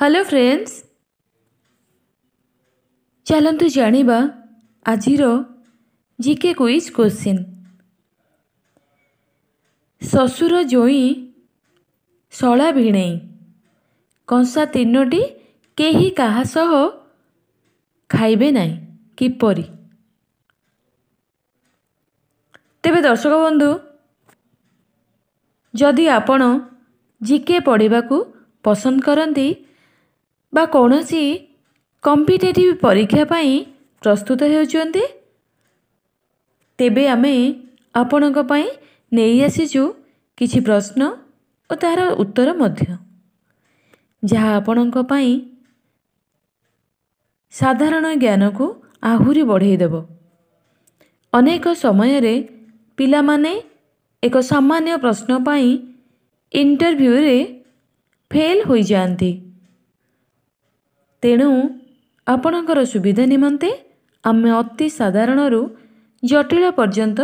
hello friends ଚାଲନ୍ତୁ ଜାଣିବା ଆଜିର ଜି କେ କୁଇଜ୍ କୋଶ୍ଚିନ୍ ଶ୍ୱଶୁର ଜ୍ୱଇଁ ଶଳା ଭିଣେଇ କଂସା ତିନୋଟି କେହି କାହା ସହ ଖାଇବେ ନାହିଁ କିପରି ତେବେ ଦର୍ଶକ ବନ୍ଧୁ ଯଦି ଆପଣ ଜି କେ ପଢ଼ିବାକୁ ପସନ୍ଦ କରନ୍ତି ବା କୌଣସି କମ୍ପିଟେଟିଭ୍ ପରୀକ୍ଷା ପାଇଁ ପ୍ରସ୍ତୁତ ହେଉଛନ୍ତି ତେବେ ଆମେ ଆପଣଙ୍କ ପାଇଁ ନେଇ ଆସିଛୁ କିଛି ପ୍ରଶ୍ନ ଓ ତାହାର ଉତ୍ତର ମଧ୍ୟ ଯାହା ଆପଣଙ୍କ ପାଇଁ ସାଧାରଣ ଜ୍ଞାନକୁ ଆହୁରି ବଢ଼େଇଦେବ ଅନେକ ସମୟରେ ପିଲାମାନେ ଏକ ସାମାନ୍ୟ ପ୍ରଶ୍ନ ପାଇଁ ଇଣ୍ଟରଭ୍ୟୁରେ ଫେଲ୍ ହୋଇଯାଆନ୍ତି ତେଣୁ ଆପଣଙ୍କର ସୁବିଧା ନିମନ୍ତେ ଆମେ ଅତି ସାଧାରଣରୁ ଜଟିଳ ପର୍ଯ୍ୟନ୍ତ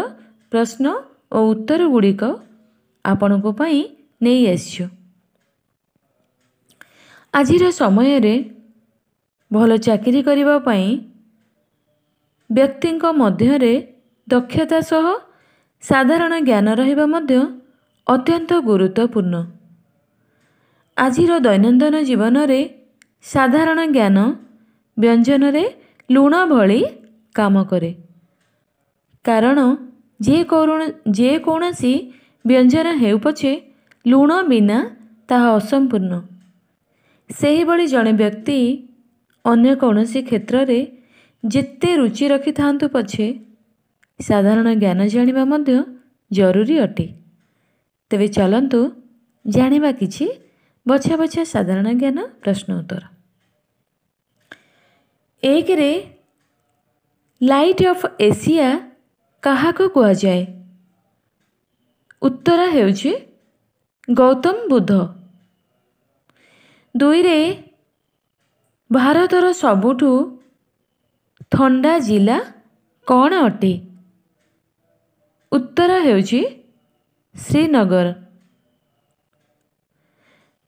ପ୍ରଶ୍ନ ଓ ଉତ୍ତର ଗୁଡ଼ିକ ଆପଣଙ୍କ ପାଇଁ ନେଇ ଆସିଛୁ ଆଜିର ସମୟରେ ଭଲ ଚାକିରି କରିବା ପାଇଁ ବ୍ୟକ୍ତିଙ୍କ ମଧ୍ୟରେ ଦକ୍ଷତା ସହ ସାଧାରଣ ଜ୍ଞାନ ରହିବା ମଧ୍ୟ ଅତ୍ୟନ୍ତ ଗୁରୁତ୍ୱପୂର୍ଣ୍ଣ ଆଜିର ଦୈନନ୍ଦିନ ଜୀବନରେ ସାଧାରଣ ଜ୍ଞାନ ବ୍ୟଞ୍ଜନରେ ଲୁଣ ଭଳି କାମ କରେ କାରଣ ଯେକୌଣସି ବ୍ୟଞ୍ଜନ ହେଉ ପଛେ ଲୁଣ ବିନା ତାହା ଅସମ୍ପୂର୍ଣ୍ଣ ସେହିଭଳି ଜଣେ ବ୍ୟକ୍ତି ଅନ୍ୟ କୌଣସି କ୍ଷେତ୍ରରେ ଯେତେ ରୁଚି ରଖିଥାନ୍ତୁ ପଛେ ସାଧାରଣ ଜ୍ଞାନ ଜାଣିବା ମଧ୍ୟ ଜରୁରୀ ଅଟେ ତେବେ ଚାଲନ୍ତୁ ଜାଣିବା କିଛି ବଛା ବଛା ସାଧାରଣ ଜ୍ଞାନ ପ୍ରଶ୍ନ ଉତ୍ତର ଏକରେ ଲାଇଟ୍ ଅଫ୍ ଏସିଆ କାହାକୁ କୁହାଯାଏ ଉତ୍ତର ହେଉଛି ଗୌତମ ବୁଦ୍ଧ ଦୁଇରେ ଭାରତର ସବୁଠୁ ଥଣ୍ଡା ଜିଲ୍ଲା କ'ଣ ଅଟେ ଉତ୍ତର ହେଉଛି ଶ୍ରୀନଗର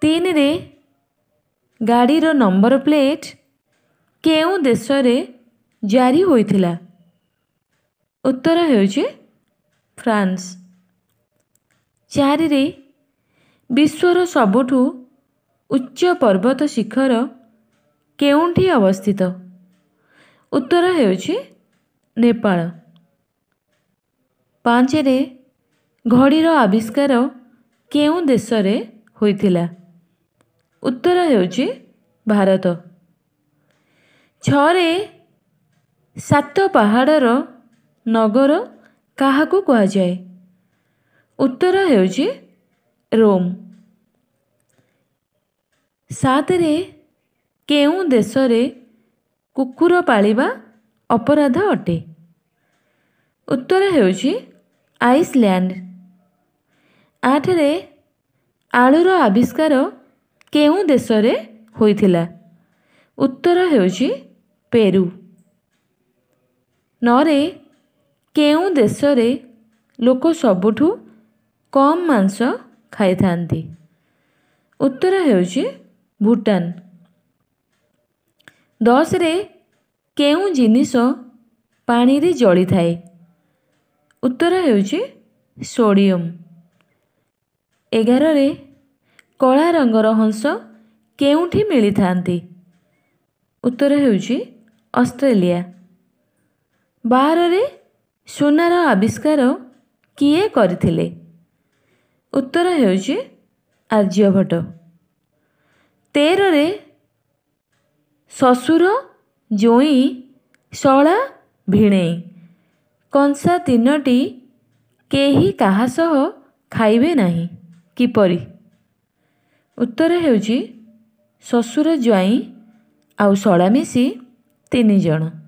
ତିନିରେ ଗାଡ଼ିର ନମ୍ବର ପ୍ଲେଟ୍ କେଉଁ ଦେଶରେ ଜାରି ହୋଇଥିଲା ଉତ୍ତର ହେଉଛି ଫ୍ରାନ୍ସ ଚାରିରେ ବିଶ୍ୱର ସବୁଠୁ ଉଚ୍ଚ ପର୍ବତ ଶିଖର କେଉଁଠି ଅବସ୍ଥିତ ଉତ୍ତର ହେଉଛି ନେପାଳ ପାଞ୍ଚରେ ଘଡ଼ିର ଆବିଷ୍କାର କେଉଁ ଦେଶରେ ହୋଇଥିଲା ଉତ୍ତର ହେଉଛି ଭାରତ ଛଅରେ ସାତ ପାହାଡ଼ର ନଗର କାହାକୁ କୁହାଯାଏ ଉତ୍ତର ହେଉଛି ରୋମ୍ ସାତରେ କେଉଁ ଦେଶରେ କୁକୁର ପାଳିବା ଅପରାଧ ଅଟେ ଉତ୍ତର ହେଉଛି ଆଇସଲ୍ୟାଣ୍ଡ ଆଠରେ ଆଳୁର ଆବିଷ୍କାର କେଉଁ ଦେଶରେ ହୋଇଥିଲା ଉତ୍ତର ହେଉଛି ପେରୁ ନରେ କେଉଁ ଦେଶରେ ଲୋକ ସବୁଠୁ କମ୍ ମାଂସ ଖାଇଥାନ୍ତି ଉତ୍ତର ହେଉଛି ଭୁଟାନ ଦଶରେ କେଉଁ ଜିନିଷ ପାଣିରେ ଜଳିଥାଏ ଉତ୍ତର ହେଉଛି ସୋଡ଼ିୟମ ଏଗାରରେ କଳା ରଙ୍ଗର ହଂସ କେଉଁଠି ମିଳିଥାନ୍ତି ଉତ୍ତର ହେଉଛି ଅଷ୍ଟ୍ରେଲିଆ ବାରରେ ସୁନାର ଆବିଷ୍କାର କିଏ କରିଥିଲେ ଉତ୍ତର ହେଉଛି ଆର୍ଯ୍ୟଭଟ୍ଟ ତେରରେ ଶ୍ୱଶୁର ଜୁଇଁ ଶଳା ଭିଣେଇ କଂସା ତିନୋଟି କେହି କାହା ସହ ଖାଇବେ ନାହିଁ କିପରି ଉତ୍ତର ହେଉଛି ଶ୍ୱଶୁର ଜ୍ୱାଇଁ ଆଉ ଶଳା ମିଶି 对呢，就是。